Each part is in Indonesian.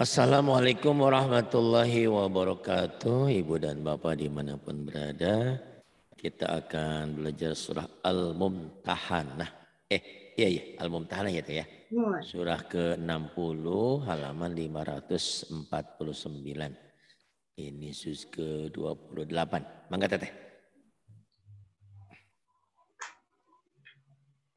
Assalamualaikum warahmatullahi wabarakatuh. Ibu dan Bapak dimanapun berada. Kita akan belajar surah Al-Mumtahanah. Eh, iya iya. Al-Mumtahanah ya ya. Surah ke-60 halaman 549. Ini sus ke-28. Mangga teteh.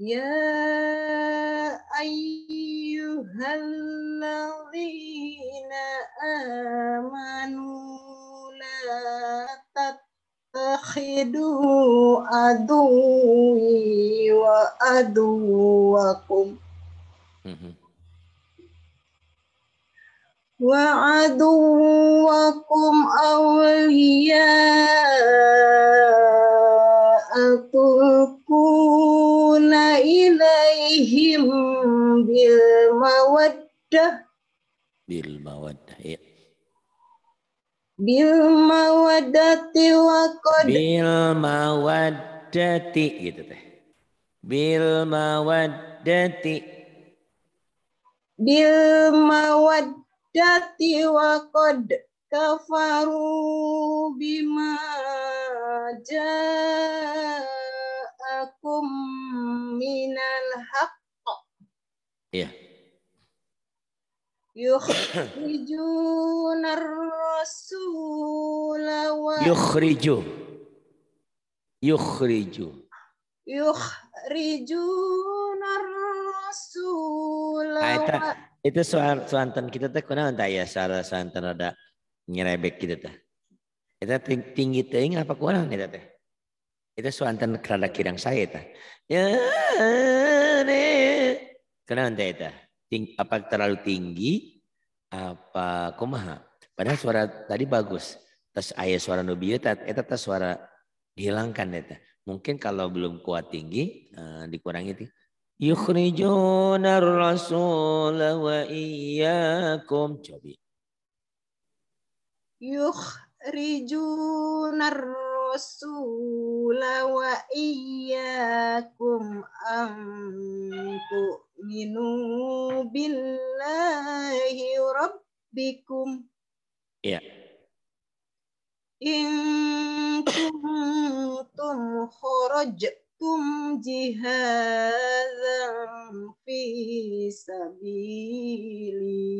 يا أيها الذين آمنوا لا تتخذوا عدوي وعدوكم وعدوكم أولياء atukuna ilaihim bil mawaddah bil mawaddah ya bil mawaddati wa qad bil mawaddati gitu teh bil mawaddati bil mawaddati wa qad kafaru bima ja'akum minal haqq. Iya. Yukhrijun ar-rasul wa Yukhriju. Yukhriju. Yukhrijun ar-rasul. Ah, itu soal suantan kita teh kenapa entah ya salah suantan ada ngerebek gitu teh. kita tinggi teing apa kurang kita teh. kita suantan kerada kirang saya teh. Ya ne. Kenapa teh Ting, apa terlalu tinggi apa kumaha? Padahal suara tadi bagus. Tas ayah suara nu bieu kita tas suara dihilangkan eta. Mungkin kalau belum kuat tinggi eh, dikurangi tinggi. Yukhrijuna rasulah wa iyyakum. Coba yukhrijunar rasula wa iyyakum am tu'minu billahi rabbikum ya In kuntum kharajtum jihadan fi sabili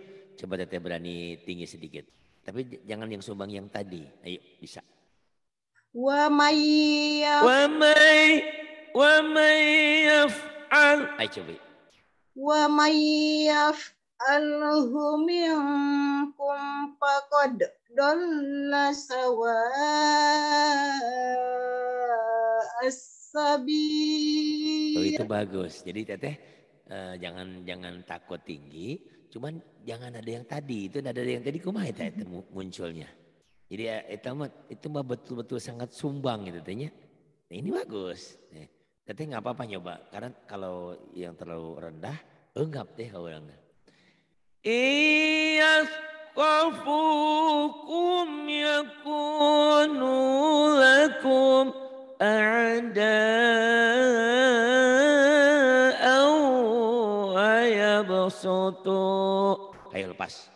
Coba teteh berani tinggi sedikit. Tapi jangan yang sumbang yang tadi. Ayo, bisa. Wa mayyaf, Wa may Wa mayyaf al. Ayo coba. Wa mayyaf yaf'alhu minkum faqad dalla sawa as-sabil. Oh, itu bagus. Jadi teteh eh, jangan jangan takut tinggi, Cuman jangan ada yang tadi. Itu ada yang tadi kumah itu, itu munculnya. Jadi itu ya, mah itu mah betul-betul sangat sumbang itu tanya. Nah, ini bagus. Nah, tapi nggak apa-apa nyoba karena kalau yang terlalu rendah enggak deh kalau orang. Iya Kafukum yakunu lakum a'daa soto. Ayo lepas.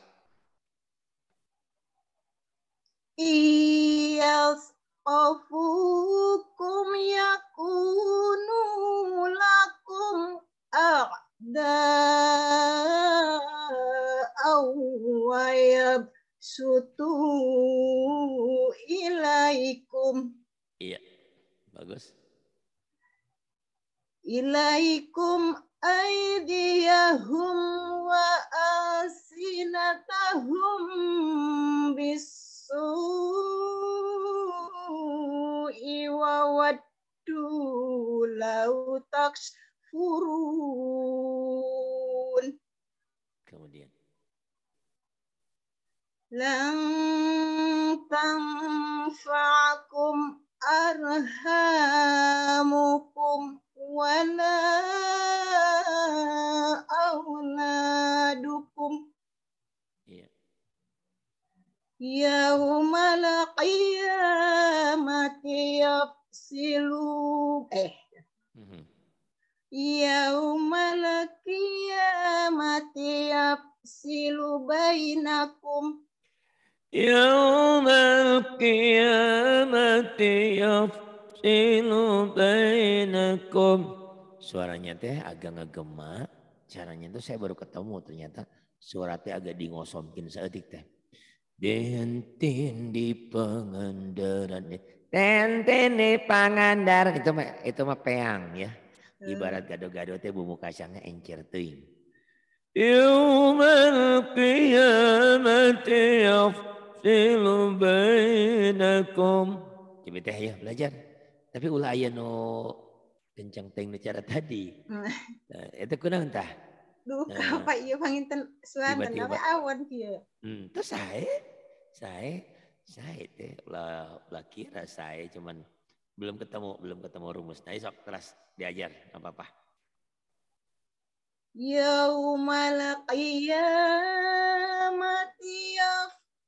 Iya ofukum yakunu lakum a'da awayab sutu ilaikum. Iya, bagus. Ilaikum أيديهم وألسنتهم بالسوء وودوا لو تكفرون kemudian لن تنفعكم arhamukum wala auladukum yeah. yaumal qiyamati yafsilu eh mhm. Ya umal qiyamati yafsilu bainakum يوم القيامة يفصل بينكم Suaranya teh agak ngegema. Caranya tuh saya baru ketemu ternyata suara teh agak dingosomkin seetik teh. Dentin di pengendaran. Dentin di pengendaran. Itu mah, itu mah peang ya. Hmm. Ibarat gado-gado teh bumbu kacangnya encer tuh. Yumal kiamat yaf yufassilu bainakum. cuma teh ya belajar. Tapi ulah ayah no kencang teng cara tadi. Nah, eta kunaon tah? Duh, nah, apa ieu panginten suanten apa awan kia? Hmm, terus saya, saya Saya teh ulah ulah kira saya cuman belum ketemu belum ketemu rumus. Nah, sok terus diajar apa-apa. Yaumal qiyamah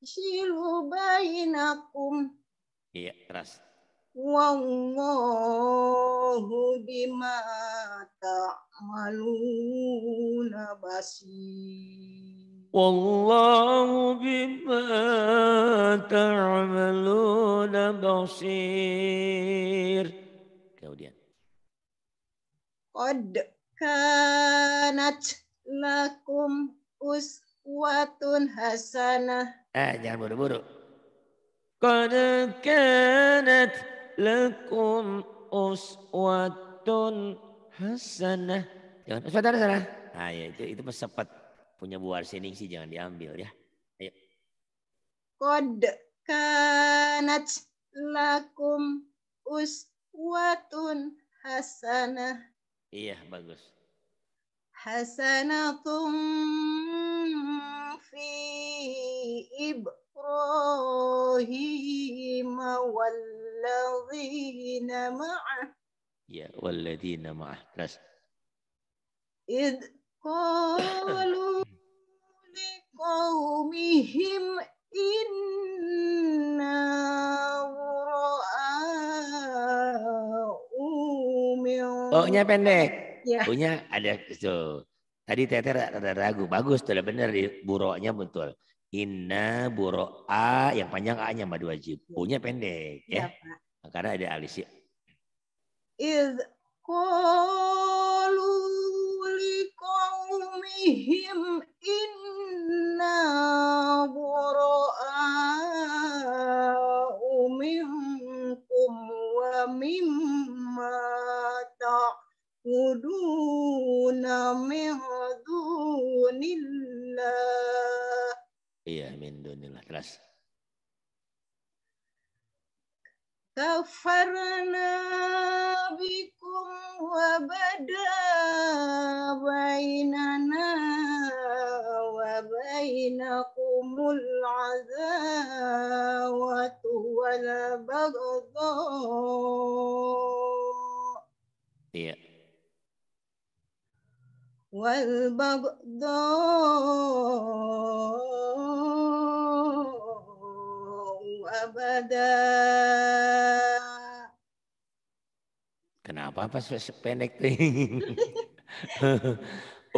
Silu bainakum. Iya, keras. Wallahu bima ta'maluna basir. Wallahu bima ta'maluna basir. Kemudian. Qad kanat lakum uswatun hasanah Eh, jangan buru-buru. Qad kanat lakum uswatun hasanah. Jangan uswatun hasanah. Nah, ya itu itu pesepet punya buah sining sih jangan diambil ya. Ayo. Qad kanat lakum uswatun hasanah. Iya, bagus. Hasanatum في إبراهيم والذين معه يا والذين معه بس إذ قالوا Oh, pendek. Ya. ada itu. Tadi Teteh rada ragu. Bagus, tuh benar di buroknya betul. Inna buruk A yang panjang A-nya madu wajib. U-nya pendek ya. ya. Pak. Karena ada alisi. Iz qalu liqaumihim inna buruk A umimkum wa mimma ta'lamun يعبدون من دون الله iya min dunillah terus kafarna bikum wa bada wa bainakumul azawatu iya والبغضاء أبدا Kenapa pas sepenek tuh?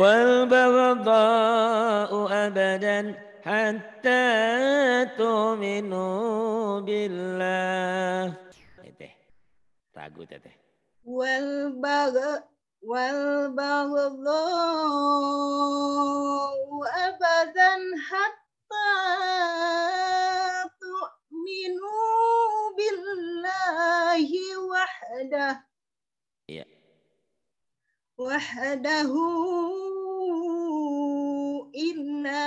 Wal bagdau abadan hatta tuminu billah. Teteh, ragu teteh. Wal bagdau والبغضاء أبدا حتى تؤمنوا بالله وحده وحده إلا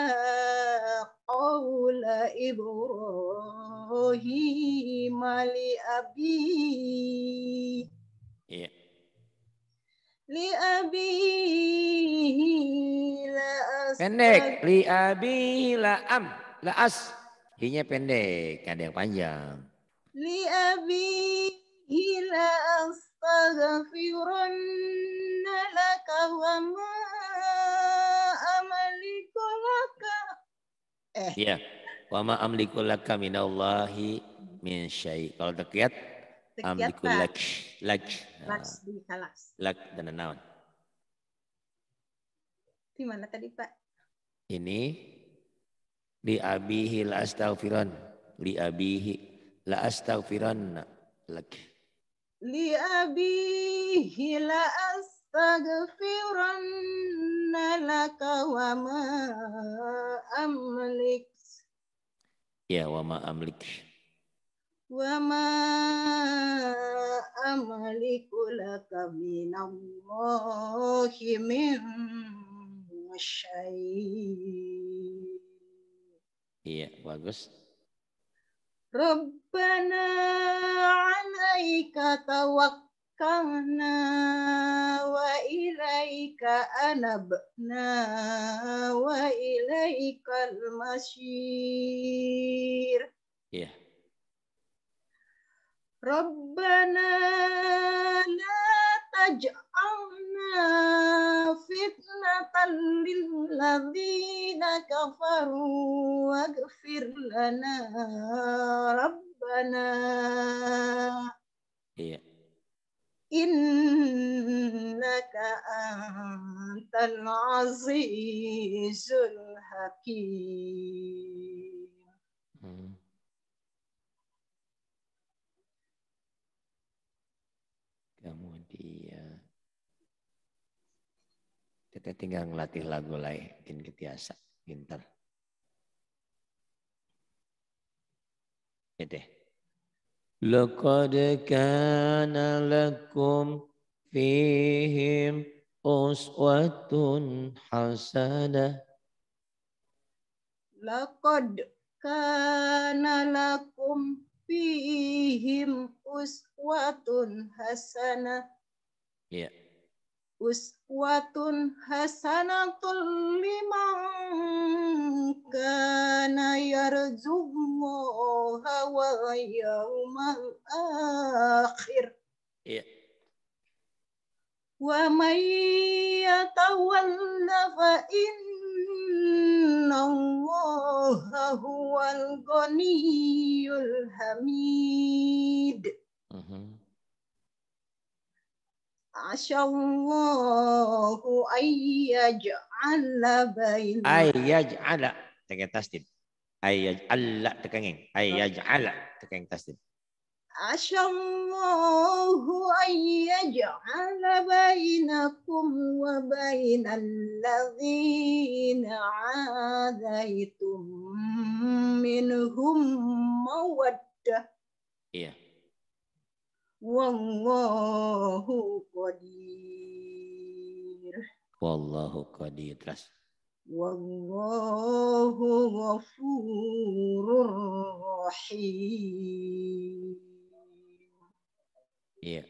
قول إبراهيم لأبيه liabihi la as. Pendek. abihi la am. La as. Hinya pendek. Ada yang panjang. abihi la astaghfirunna laka wa ma amaliku laka. Eh. Iya. Wa ma amliku laka minallahi min syai. Kalau terkiat Amliku um, lag, lag, uh, lak di kalas. Lak dan naon. Di mana tadi Pak? Ini di abihi la astaghfiran li abihi la astaghfiranna lag. Li abihi la astaghfiranna laka wa ma amlik. Ya wa ma amlik. وما amaliku لك من الله من شيء Iya, bagus. Rabbana alaika tawakkalna wa ilaika anabna wa ilaikal masyir. Iya. Yeah. ربنا لا تجعلنا فتنة للذين كفروا واغفر لنا ربنا إنك أنت العزيز الحكيم Kita tinggal ngelatih lagu lain, bikin ketiasa, pinter. Ya deh. Laqad kana lakum fihim uswatun hasana. Laqad kana lakum fihim uswatun hasana. Ya. Yeah uswatun hasanatul liman kana yarzullaha wa yaumal akhir. yeah. Wa may yatawalla fa allaha huwal ghaniyyul hamid. mm -hmm. Asyallahu ayyaj'ala baina ayyaj'ala tekan tasdib. ayyaj'ala tekengeng ayyaj'ala tekeng tasdid Asya Allahu ayyaj'ala bainakum wa bainal ladzina 'adaitum minhum mawaddah Wallahu qadir. Wallahu qadir. Terus. Wallahu ghafurur rahim. Iya. Yeah.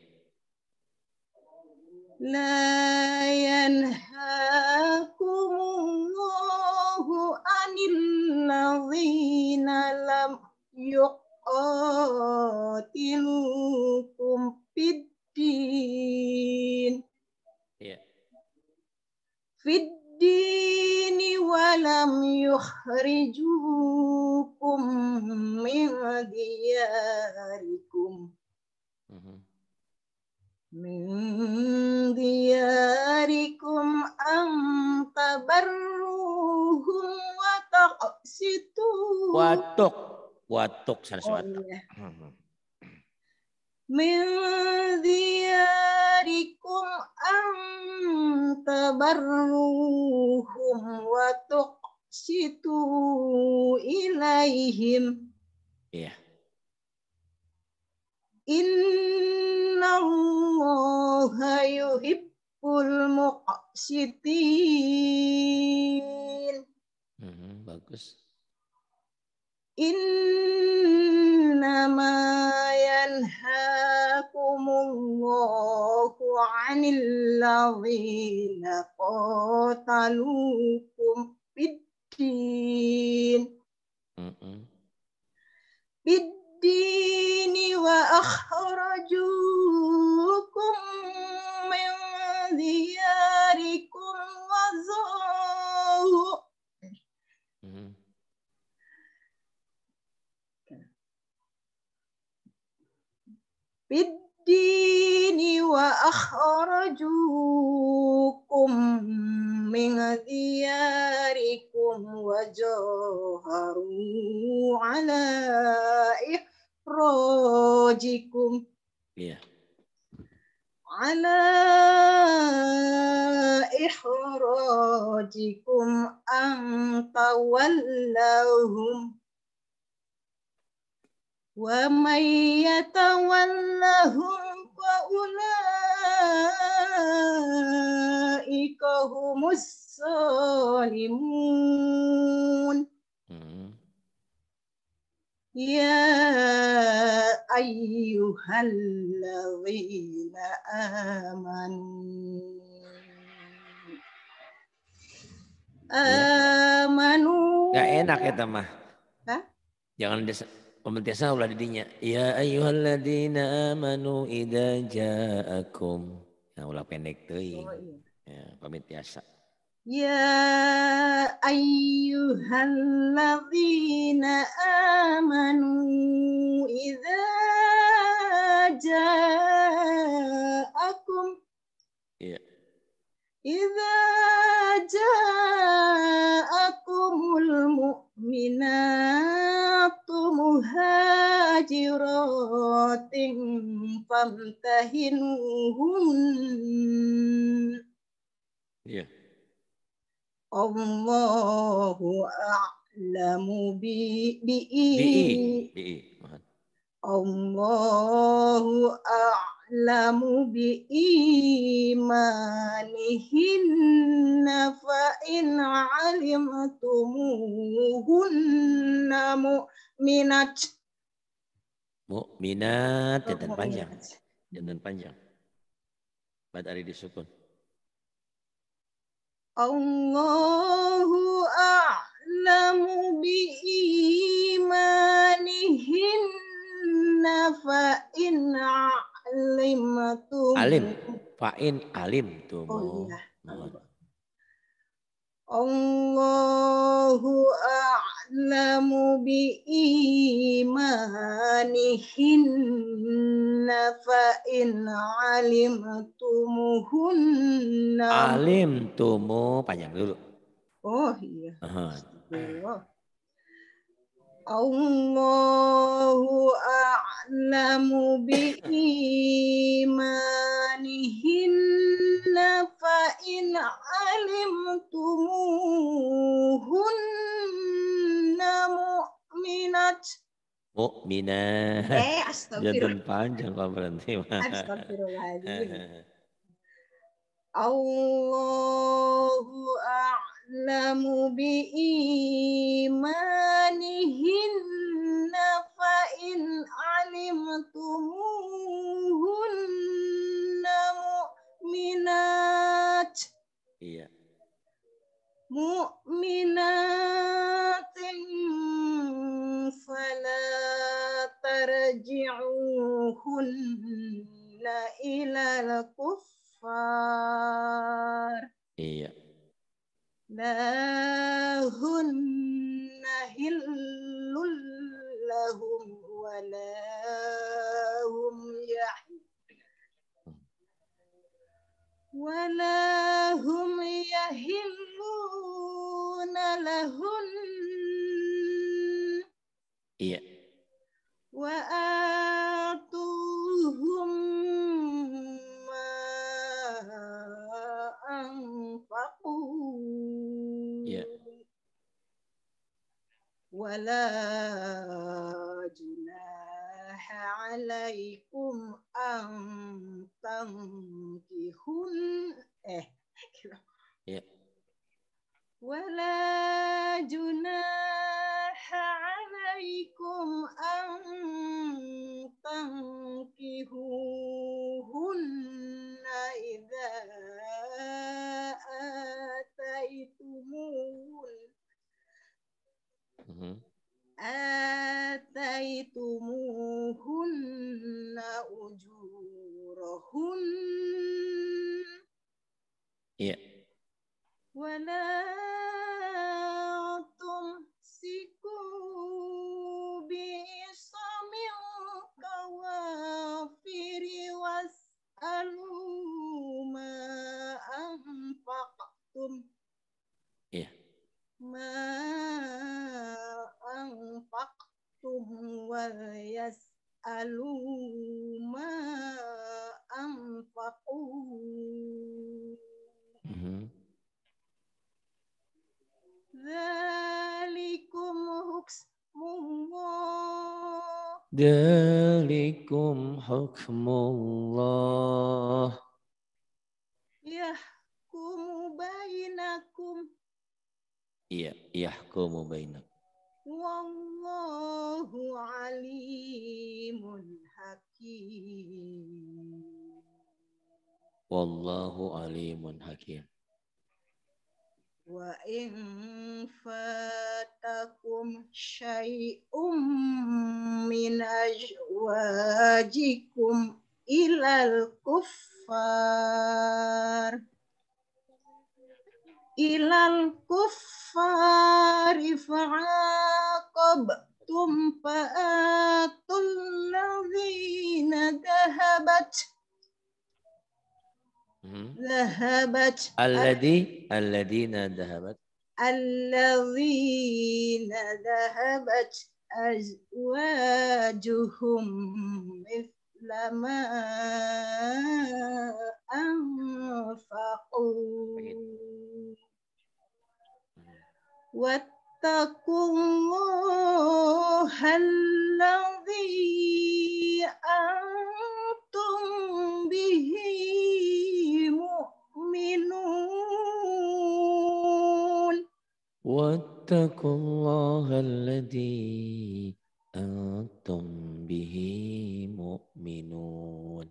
لا ينهاكم الله عن الذين لم يقم yuqatilukum fiddin. Ya. Fiddini walam yukhrijukum min diyarikum. Mhm. min diyarikum من دياركم أن تبروهم وتقسطوا Watuk Saraswata. Oh, iya. Hmm. Min diyarikum am tabarruhum wa tuqsitu ilaihim. Iya. Inna Allah yuhibbul muqsitin. Hmm, bagus. إنما ينهاكم الله عن الذين قاتلوكم في الدين بالدين وأخرجوكم من دياركم وزاروا بالدين وأخرجوكم من دياركم وجاهروا على إخراجكم yeah. على إخراجكم أن تولوهم ومن يتولهم فأولئك هم الظالمون يا أيها الذين آمنوا آمنوا Gak enak ya, tama Jangan pementasan Allah didinya ya ayuhalladina amanu idza ja'akum nah ulah pendek teuing oh, iya. ya pamitiasa Ya ayyuhalladzina amanu idza ja'akum Ya Idza ja'akumul mu'minat muhajiratin famtahinuhun. Ya. Allahu a'lamu bi bi. Bi'i. Bi'i. Allahu a'lamu ya'lamu bi imanihinna fa in 'alimtumuhunna mu'minat mu'minat oh, dan panjang dan panjang badari disukun Allahu a'lamu bi imanihinna fa in alimatum. Alim. Fa'in alim tuh. Oh iya. Allahu a'lamu bi imanihinna fa in alimtumuhunna alimtumu panjang dulu. Oh iya. Uh -huh. Allahu a'lamu bi imanihinna alimtumuhunna mu'minat Eh, astagfirullah. Jangan panjang berhenti. Astagfirullahaladzim. Eh, eh, eh. Allahu a'lamu bi imanihin fa in alimtumuhunna mu'minat. Iya. mu'minat fala ila al kufr kufar. Iya. Lahunna hillul lahum wa lahum ولا هم يهلون لهن yeah. وآتوهم ولا جناح عليكم أن تنكحون إيه yeah. ولا Mala Iya, yahkumu bainakum. Wallahu alimun hakim. Wallahu alimun hakim. Wa in fatakum syai'um min ajwajikum ilal kuffar. إلى الكفار فعاقبتم فآتوا الذين ذهبت ذهبت الذي الذين ذهبت الذين ذهبت أزواجهم مثل ما أنفقوا طيب. واتقوا الله الذي أنتم به مؤمنون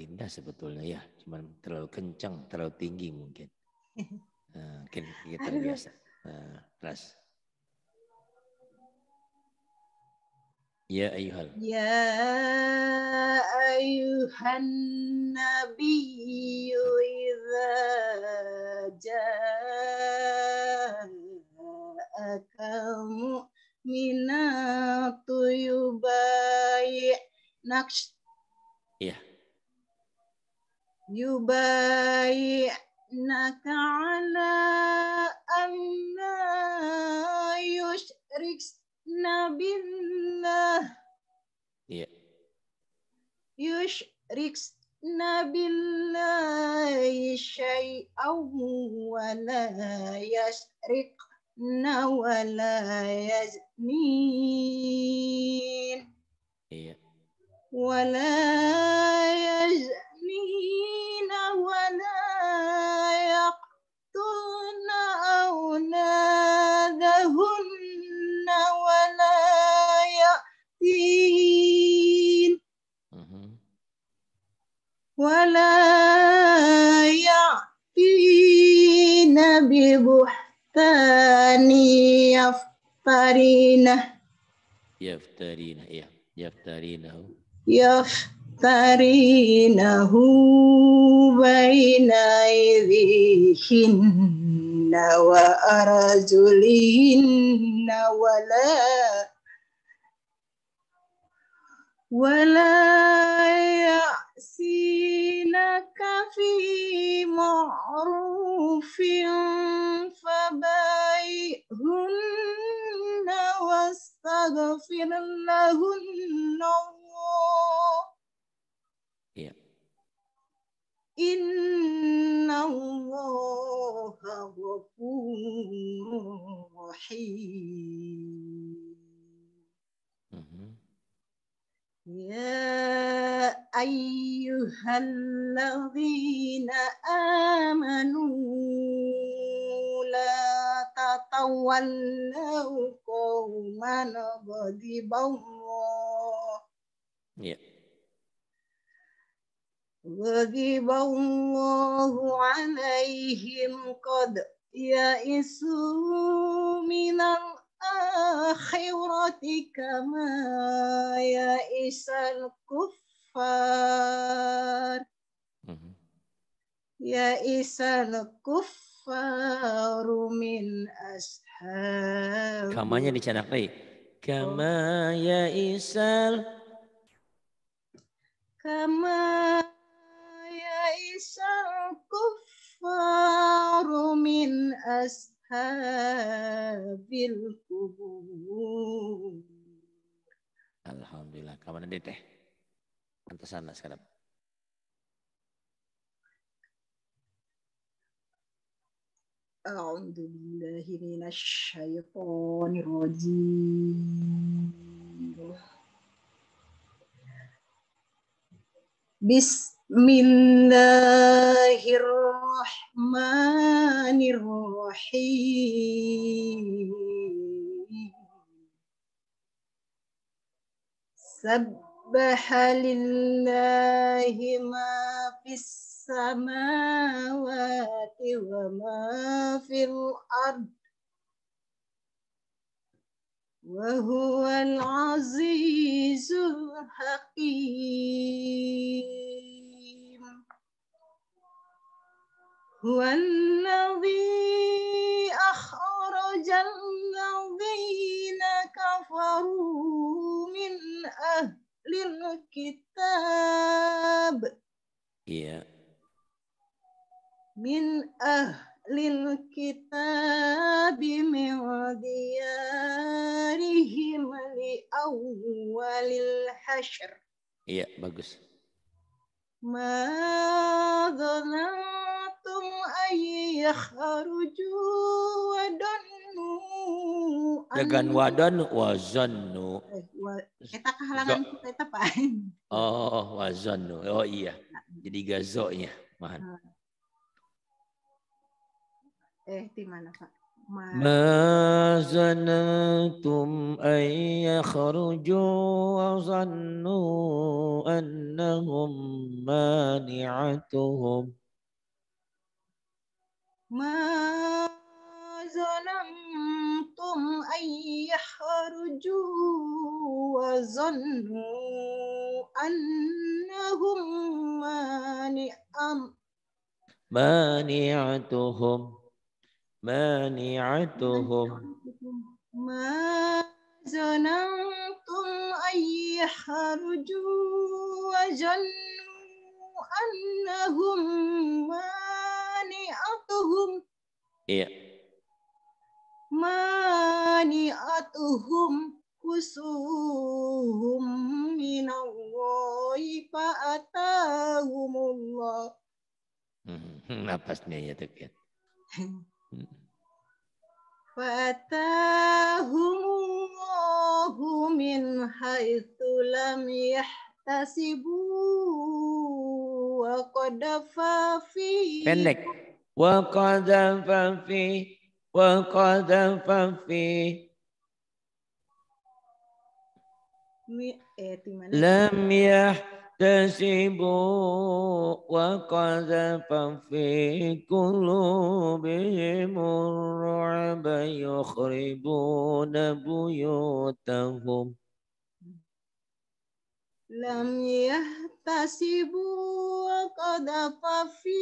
indah sebetulnya ya, cuman terlalu kencang, terlalu tinggi mungkin. Nah, eh, kita gitu biasa, Nah, ras. Ya ayuhal. Ya ayuhan nabi idza ja'aka mu'minatu yubayi naksh. Iya. Yubayi إنك على أن لا يشركنا بالله yeah. يشركنا بالله شيئا ولا يشركن ولا يزنين yeah. ولا يزنين ولا ينادهن ولا يأتين ولا يأتين ببهتان يفترينه يفترينه يا يفترينه يفترينه بين أيديهن وأرجلهن ولا ولا يأسينك في معروف الرحيم يا أيها الذين آمنوا لا تتولوا قوما غضب الله yeah. غضب الله عليهم قد Ya isu minang akhiratika ma ya isal kuffar mhm. Ya isal kuffar min ashab Kamanya dicanak lagi eh, Kama ya isal Kama ya isal kuffar الكفار من أصحاب القبور الحمد لله nanti teh. أنت lah سكرب أعوذ بالله من الشيطان الرجيم بسم من الله الرحمن الرحيم سبح لله ما في السماوات وما في الأرض وهو العزيز الحكيم هو الذي أخرج الذين كفروا من أهل الكتاب Iya. Yeah. Min ahlil kitab min diyarihim li awwalil hasyr. Iya, yeah, bagus. ما ظننتم أن dengan wadon wazannu eh, kita kehalangan kita itu Pak oh wazannu oh iya jadi gazoknya ah. eh di mana Pak ما ظننتم أن يخرجوا وظنوا أنهم مانعتهم ما ظننتم أن يخرجوا وظنوا أنهم مانع مانعتهم mani'atuhum ma zanantum ayyahruju wa jannu annahum mani'atuhum iya mani'atuhum kusuhum minallahi fa'atahumullah hmm, napasnya ya tuh ya. Wah tuhmu aku minhatulam ya pasti bu aku dapat fee, aku dapat fee, aku dapat lam ya تكتسب وقذف في قلوبهم الرعب يخربون بيوتهم لم يحتسبوا وقذف في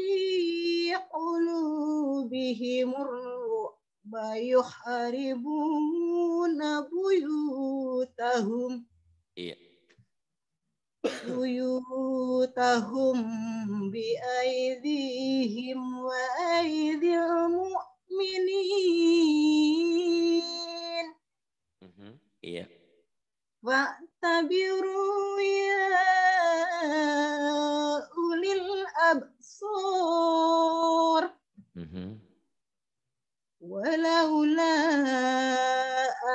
قلوبهم الرعب يخربون بيوتهم. Yeah. بيوتهم بأيديهم وأيدي المؤمنين واعتبروا mm-hmm. يا أولي الأبصار mm-hmm. ولولا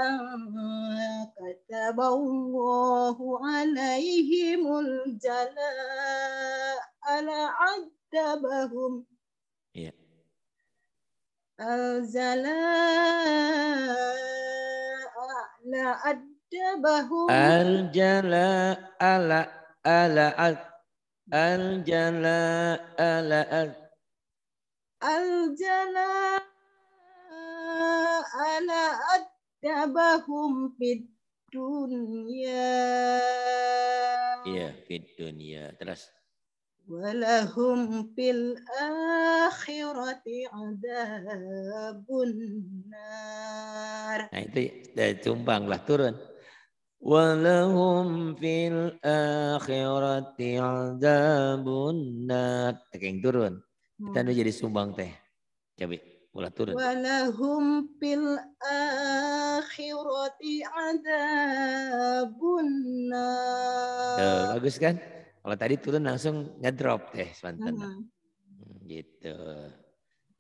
أن كتب الله عليهم الجلاء لعذبهم عذبهم الجلاء لعذبهم الجلاء ألا الجلاء لعذبهم الجلاء لعذبهم في dunia. Iya, fit dunia. Terus. Walahum fil akhirati adabun nar. Nah itu lah turun. Walahum fil akhirati adabun nar. Tekeng turun. Kita hmm. jadi sumbang teh. Coba mulai turun. Walahum fil akhirati الآخرة عذاب Tuh, bagus kan? Kalau tadi turun langsung ngedrop deh sebentar. Uh hmm. -huh. Hmm, gitu.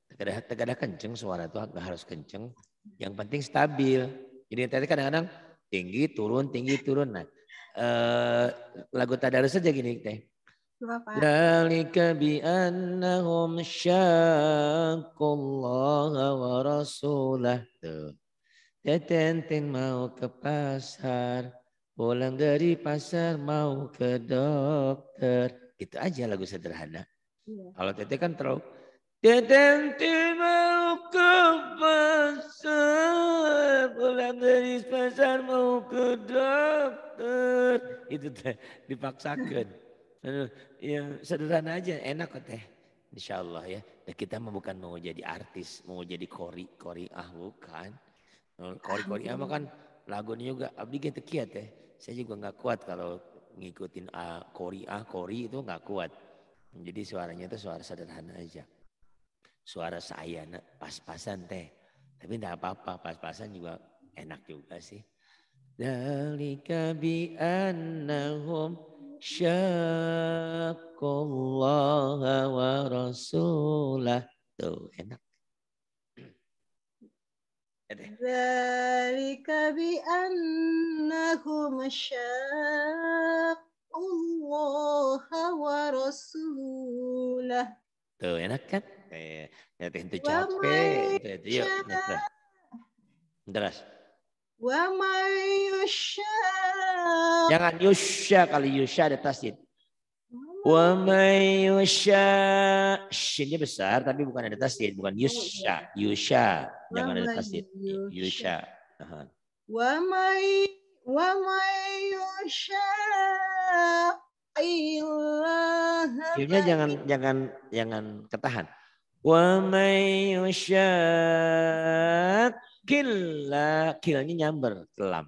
Terkadang, terkadang kenceng suara tuh nggak harus kenceng. Yang penting stabil. Jadi tadi kadang-kadang tinggi turun tinggi turun. Nah, eh, lagu tadarus aja gini teh. Dalika bi annahum syaqqallaha wa rasulah. Tuh. Teten ten mau ke pasar, pulang dari pasar mau ke dokter. Itu aja lagu sederhana. Iya. Kalau Tete kan terlalu Teten ten mau ke pasar, pulang dari pasar mau ke dokter. Itu teh dipaksakan. ya sederhana aja, enak kok teh. Insya Allah ya. Nah, kita kita bukan mau jadi artis, mau jadi kori, kori ah bukan Kori-kori ama kan lagunya juga abdi ge kiat ya Saya juga nggak kuat kalau ngikutin a, ah, kori a ah, kori itu nggak kuat. Jadi suaranya itu suara sederhana aja. Suara saya nah, pas-pasan teh. Tapi tidak apa-apa, pas-pasan juga enak juga sih. Dalika bi annahum syaqallaha wa rasulah. Tuh enak bi Allah wa Tuh enak kan? Eh, capek. terus. Nah, nah. Wa may yusha. Jangan yusha kali yusha ada tasdid. Wa yusha. Shinnya besar tapi bukan ada tasdid, bukan oh, iya. yusha. Yusha. Jangan ada tasdid. Yusha. Wa may wa may Filmnya jangan jangan jangan ketahan. Wa may yusha. Killa, killnya nyamber, kelam.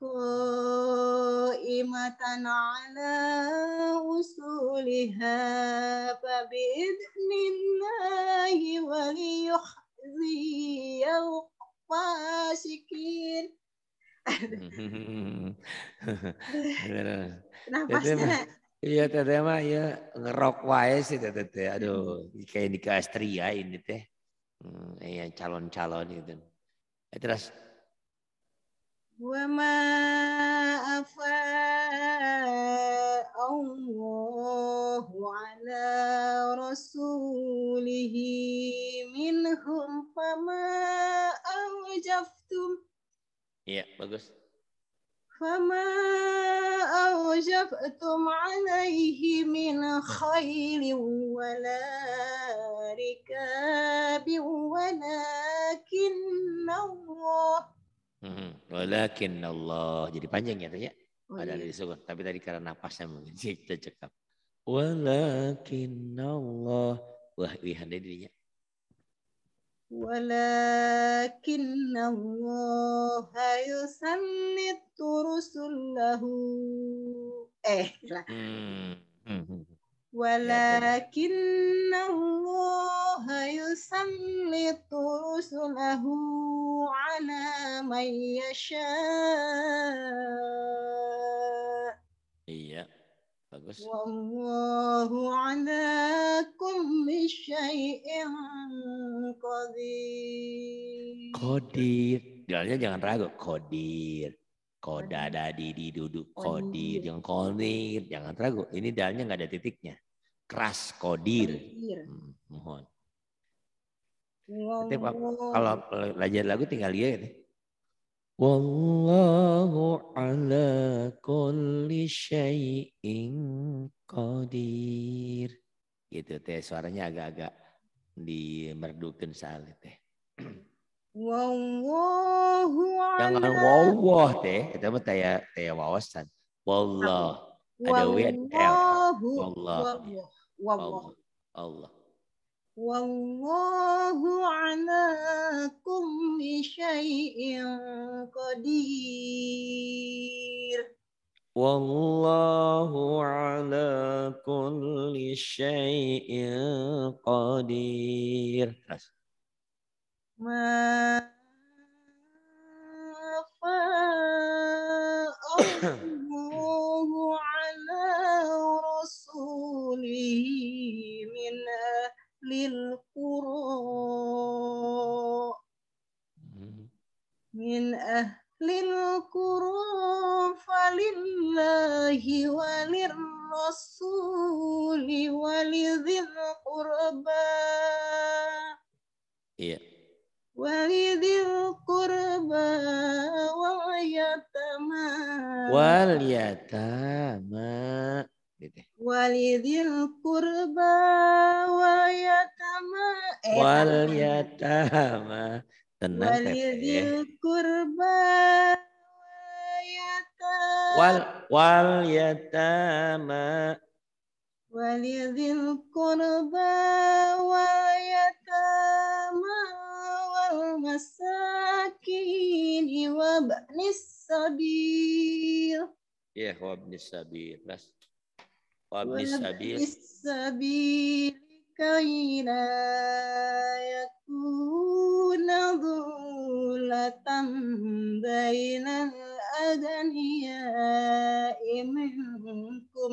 قائمة على أصولها فبإذن الله وليخزي الفاسقين Nafasnya. Iya tete mah ya ngerok wae sih tete teh. Aduh kayak di Astria ini teh. Hmm, iya calon-calon gitu. Eh, terus وما أفاء الله على رسوله منهم فما أوجفتم يا بغس فما أوجفتم عليه من خير ولا ركاب ولكن الله Mm-hmm. Walakin Allah. Jadi panjang ya tadi ya? oh, Ada Padahal iya. di sukun. Tapi tadi karena nafasnya mungkin kita cekap. Walakin Allah. Wah, lihat dirinya. Walakin Allah يسنط رسله eh hmm. Hmm, hmm, ولكن الله يسلط رسله على من يشاء iya bagus wallahu ala kulli syai'in qadir qadir jalannya jangan ragu qadir Kodada ada di duduk kodir, jangan kodir, jangan ragu. Ini dalnya nggak ada titiknya keras kodir. Hmm, mohon. kalau belajar lagu tinggal dia ini. Wallahu ala kulli syai'in qadir. Gitu teh suaranya agak-agak dimerdukan sekali teh. Wallahu Jangan wawah teh, itu mah teh teh wawasan. Wallah. Ada w wallah. Wallah. Allah. Wallahu ala kulli syai'in qadir. Wallahu ala kulli syai'in qadir. Ma fa'allahu muslimin lil qura min ahlil qura falillahi walir rasul walidzil qurba iya qurba wal yatama Walidil kurba wal yatama. Eh, wal yatama. Tenang. Ya. Walidil kurba wal yatama. Wal, wal yatama. Walidil kurba wal yatama wal masakin wa ba'nis sabil. Ya, yeah, wa ba'nis sabil. Last. وابن السبيل السبيل كي لا يكون بين الأغنياء منكم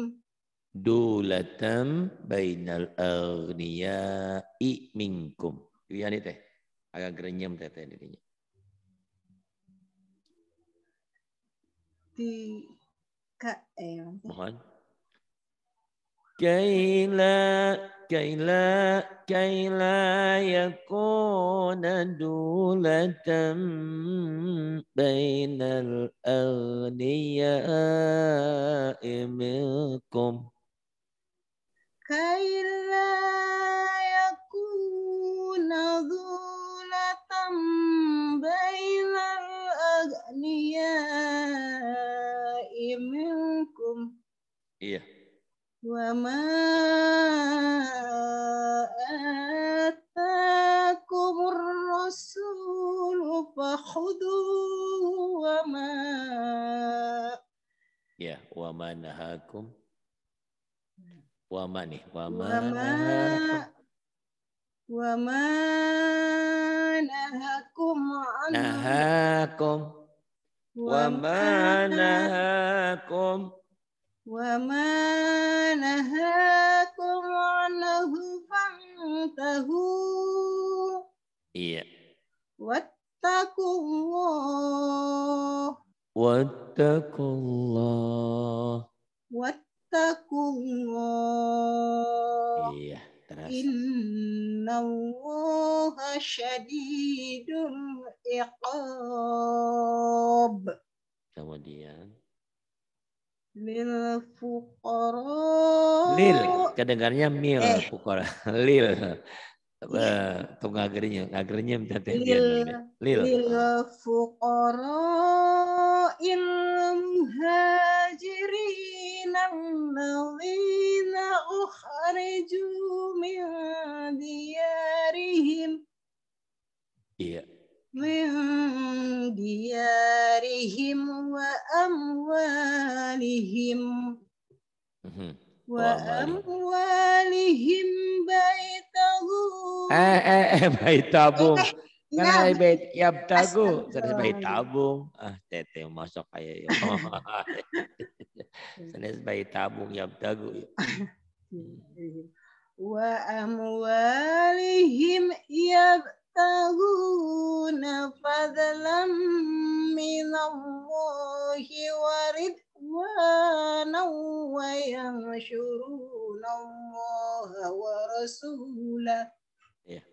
dulatam bainal aghniyai minkum. Wihani iya teh. Agak gerenyem teh teh dirinya. Di KM. E, Mohon. كي لا كي لا كي لا يكون دولة بين الأغنياء منكم كي لا يكون دولة بين الأغنياء منكم yeah. وما آتاكم الرسول فخذوه وما ya wama nahakum wama nih wama wama, wama nahakum nahakum wama nahakum وما نهاكم عنه فانتهوا iya واتقوا الله واتقوا الله واتقوا الله iya terasa Inna Allah syadidul iqab kemudian lil fukoro. lil kedengarannya mil eh. fukoro. lil iya. eh, Tuh ngagernya, ngagernya minta ya, ya. lil lil, lil fukoro il muhajirin alladzina ukhriju min diyarihim iya من ديارهم وأموالهم وأموالهم baitahu. Eh eh eh, eh kan iya. bait tabung. Kan nah, bait terus tabung. Ah tete masuk ya. tabung ya. Wa amwalihim yab يبتغون فضلا من الله ورضوانا وينشرون الله ورسوله إيه.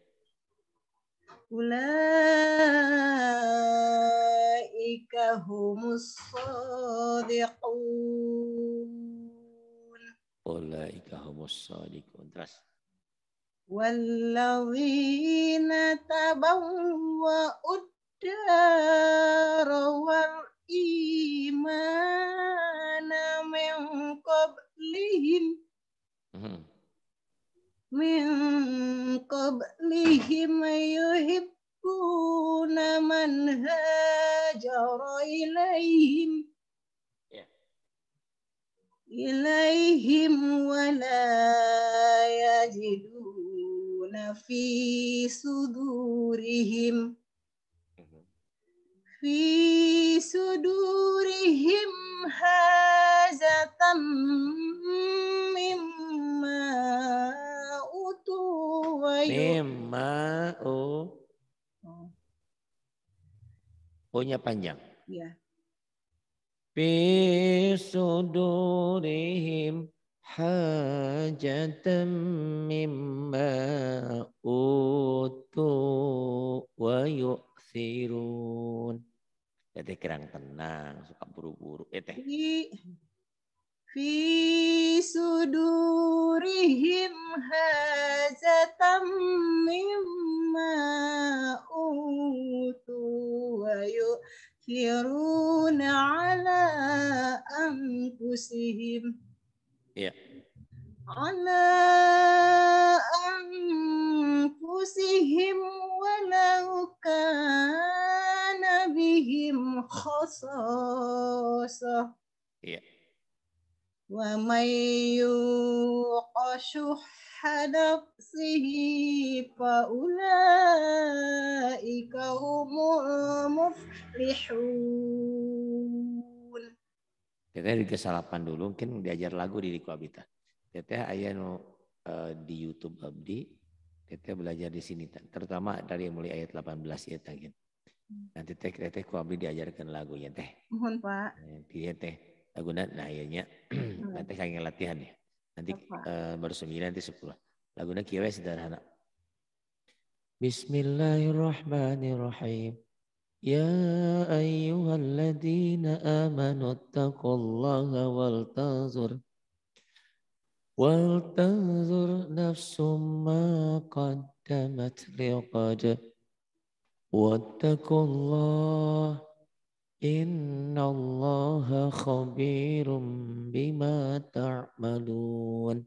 أولئك هم الصادقون أولئك هم الصادقون والذين تبوأوا الدار والإيمان من قبلهم من قبلهم يحبون من هاجر إليهم إليهم ولا يجدون nafi sudurihim fi sudurihim hazatam mimma utu wa mimma o punya panjang ya fi sudurihim حاجة مما wa ويؤثرون Jadi kerang tenang, suka buru-buru. Eh teh. Fi sudurihim hajatam mimma utu wa yu'thiruna ala anfusihim. على أنفسهم ولو كان بهم خصاصة ومن يوق شح نفسه فأولئك هم مفلحون Teteh di kesalapan dulu mungkin diajar lagu di Diku Abita. Teteh ayah nu uh, di YouTube Abdi, teteh belajar di sini terutama dari mulai ayat 18 ya tangin. Nanti teh kira teh Abdi diajarkan lagunya teh. Mohon Pak. Nanti eh, ya teh lagu nah ayahnya hmm. nanti kangen latihan ya. Nanti uh, baru sembilan, nanti sepuluh. Lagunya kira sederhana. Bismillahirrahmanirrahim. يا أيها الذين آمنوا اتقوا الله ولتنظر ولتنظر نفس ما قدمت لقد واتقوا الله إن الله خبير بما تعملون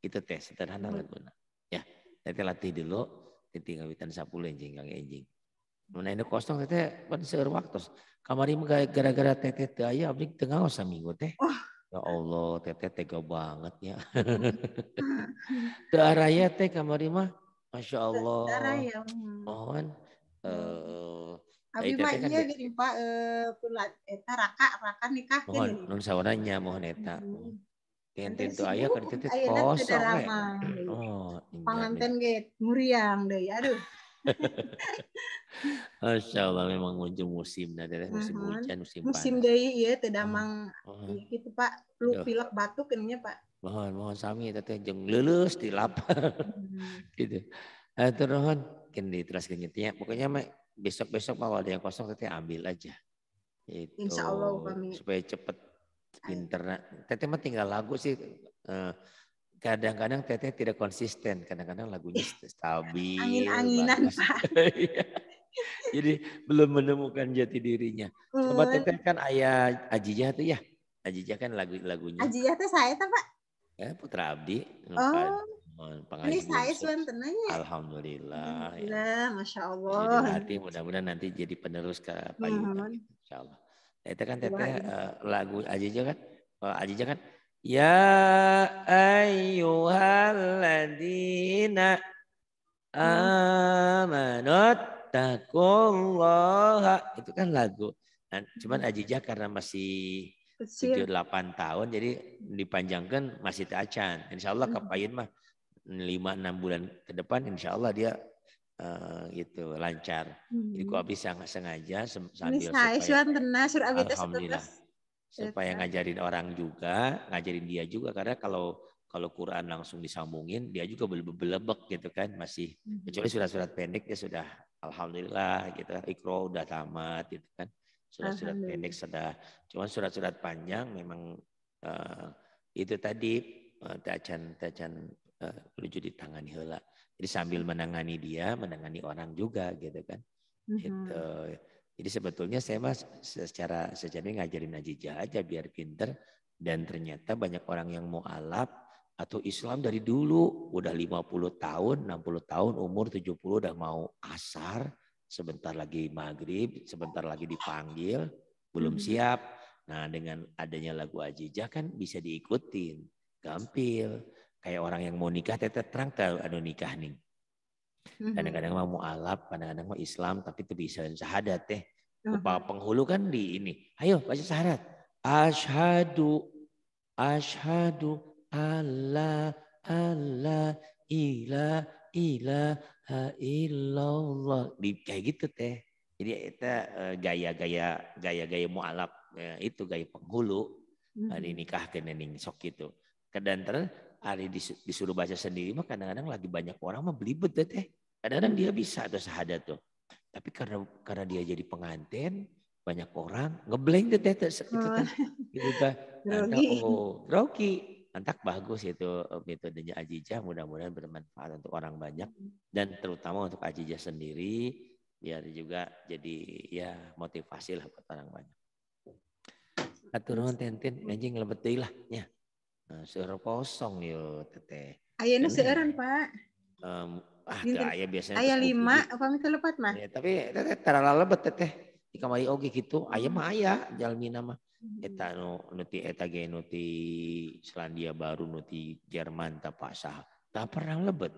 Itu hmm. ya, teh sederhana nggak guna Ya, nanti latih dulu, nanti ngawitan sapu enjing kang enjing. Mana ini kosong teh pan seger waktu. Kamari gara-gara teh teh teh aya abdi tengah ngaos saminggu teh. Ya Allah, teh teh tega banget ya. Teu araya teh kamari mah Masya Allah. Hmm. Mohon. Eh, hmm. eh Abi mah kan iya gini Pak, eh, raka, raka nikah. Mohon, nun sawaranya mohon eta. Enten tuh ayah kerja tuh kosong ya. Oh, iya, panganten ge iya. muriang deh, Aduh. Masya Allah memang muncul musim nah dari musim uh -huh. hujan musim panas. Musim deui ieu iya, tidak mang, oh. gitu Pak. Lu pilek batuk kenanya Pak. Mohon mohon sami teteh jeng lulus di lapar. Hmm. gitu. Atur nuhun kendi terus kenyitnya. Pokoknya mak besok-besok mau ada yang kosong teteh ambil aja. Itu. Insya Allah kami. Supaya cepet pinter. Teteh mah tinggal lagu sih. Eh, kadang-kadang teteh tidak konsisten. Kadang-kadang lagunya stabil. Angin-anginan Pak. Iya. Jadi belum menemukan jati dirinya. Coba teteh kan ayah Ajijah tuh ya. Ajijah kan lagu lagunya. Ajijah tuh saya tuh Pak. Ya, Putra Abdi. Oh. Ini saya suantananya. Alhamdulillah. Alhamdulillah, ya. Masya Allah. Jadi hati mudah-mudahan nanti jadi penerus ke Pak Yuda. Insya Allah. Itu kan teteh uh, lagu Ajija kan? Uh, oh, Ajija kan? Ya ayyuhalladzina amanut takullaha. Itu kan lagu. Nah, cuman Ajija karena masih tujuh delapan tahun jadi dipanjangkan masih teacan Insyaallah Allah hmm. kepayin mah lima enam bulan ke depan insyaallah dia Eh, gitu lancar. Hmm. Jadi kok bisa nggak sengaja sambil supaya, alhamdulillah supaya ngajarin orang juga, ngajarin dia juga karena kalau kalau Quran langsung disambungin dia juga belebek gitu kan masih hmm. kecuali surat-surat pendek ya sudah alhamdulillah gitu ikro udah tamat gitu kan surat-surat pendek sudah cuman surat-surat panjang memang uh, itu tadi uh, eh, tajan tajan uh, lucu di tangan hela jadi sambil menangani dia, menangani orang juga gitu kan. Mm -hmm. Gitu. Mm-hmm. Jadi sebetulnya saya mas secara sejati ngajarin najijah aja biar pinter dan ternyata banyak orang yang mau alap atau Islam dari dulu udah 50 tahun, 60 tahun, umur 70 udah mau asar, sebentar lagi maghrib, sebentar lagi dipanggil, belum hmm. siap. Nah dengan adanya lagu Ajijah kan bisa diikutin, gampil kayak orang yang mau nikah teteh terang ke anu nikah nih mhm. kadang-kadang mau mualaf kadang-kadang mau Islam tapi itu bisa syahadat teh apa mhm. penghulu kan di ini ayo baca syahadat ashadu ashadu Allah Allah ila ila illallah di kayak gitu teh jadi itu e, gaya-gaya gaya-gaya mau alap e, itu gaya penghulu e, hmm. nikah ning sok gitu kedantaran Ari disuruh baca sendiri mah kadang-kadang lagi banyak orang mah belibet deh. Kadang-kadang dia bisa atau syahadat tuh. Tapi karena karena dia jadi pengantin, banyak orang ngebleng deh teh oh. gitu kan. Gitu kan. oh, grogi. Antak bagus itu eh, metodenya Ajija mudah-mudahan bermanfaat untuk orang banyak dan terutama untuk Ajija sendiri biar juga jadi ya motivasi lah buat orang banyak. Atur nonton tenten anjing lebet lah ya. Seher kosong yo teteh. ayahnya seheran Pak. Um, ah, teu ayah ya, biasanya. ayah lima, apa itu lepat mah? Ya, tapi teteh terlalu lebat teteh. Di kamari oke gitu, ayah hmm. mah ayah jalmina nama hmm. Eta nuti eta ge nuti Selandia Baru nuti Jerman tak pasah Tak pernah lebet.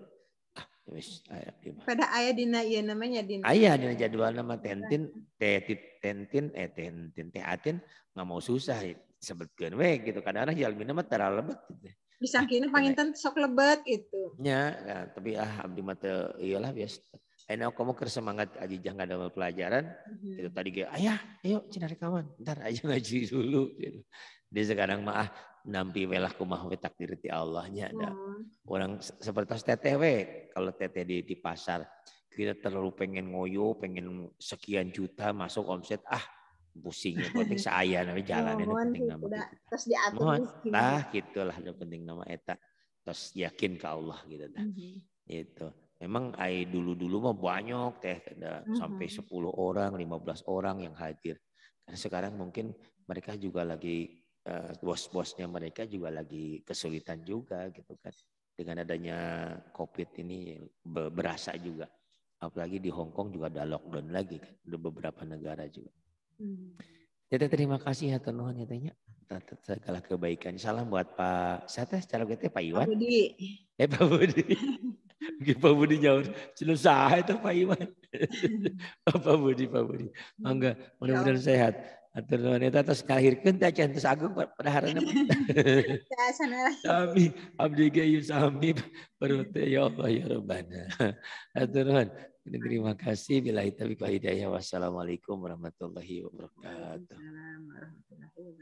Ah, ya wis aya ya Pada ayah dina iya namanya dina. ayah dina jadwal nama iya. tentin, teh tentin eh tentin teh atin nggak mau susah sebetulnya weh gitu kadang-kadang jalmi nama terlalu lebat gitu. Bisa kini panginten sok lebat gitu. Ya, ya tapi ah abdi mata iyalah biasa. Enak kamu kersemangat aja jangan ada pelajaran. Mm-hmm. Itu tadi kayak ayah, ayo cina kawan. Ntar aja ngaji dulu. Gitu. Dia sekarang maaf ah, nampi welah kumah we takdir ti Allahnya ada. Hmm. Oh. Orang seperti TTW kalau teteh di, di pasar kita terlalu pengen ngoyo, pengen sekian juta masuk omset, ah pusing pusingnya penting saya tapi jalan ini penting nama udah, terus diatur mohon lah gitulah yang penting nama eta terus yakin ke Allah gitu dah mm -hmm. itu memang ai dulu dulu mah banyak teh ada mhm. sampai 10 orang 15 orang yang hadir karena sekarang mungkin mereka juga lagi uh, bos-bosnya mereka juga lagi kesulitan juga gitu kan dengan adanya covid ini berasa juga apalagi di Hong Kong juga ada lockdown lagi kan ada beberapa negara juga Teteh terima kasih ya Tuhan ya tanya segala kebaikan. Salam buat Pak Sate secara gue Pak Iwan. Pak Budi. Eh Pak Budi. Mungkin Pak Budi jauh. Cuma itu Pak Iwan. Pak Budi, Pak Budi. Mangga, ya mudah-mudahan sehat atur wanita ya, terus ngalahirkan tak cantus agung padaharana ya, sami abdi gayu sami perut ya Allah ya Rabbana aturan terima kasih bila itu hidayah wassalamualaikum warahmatullahi wabarakatuh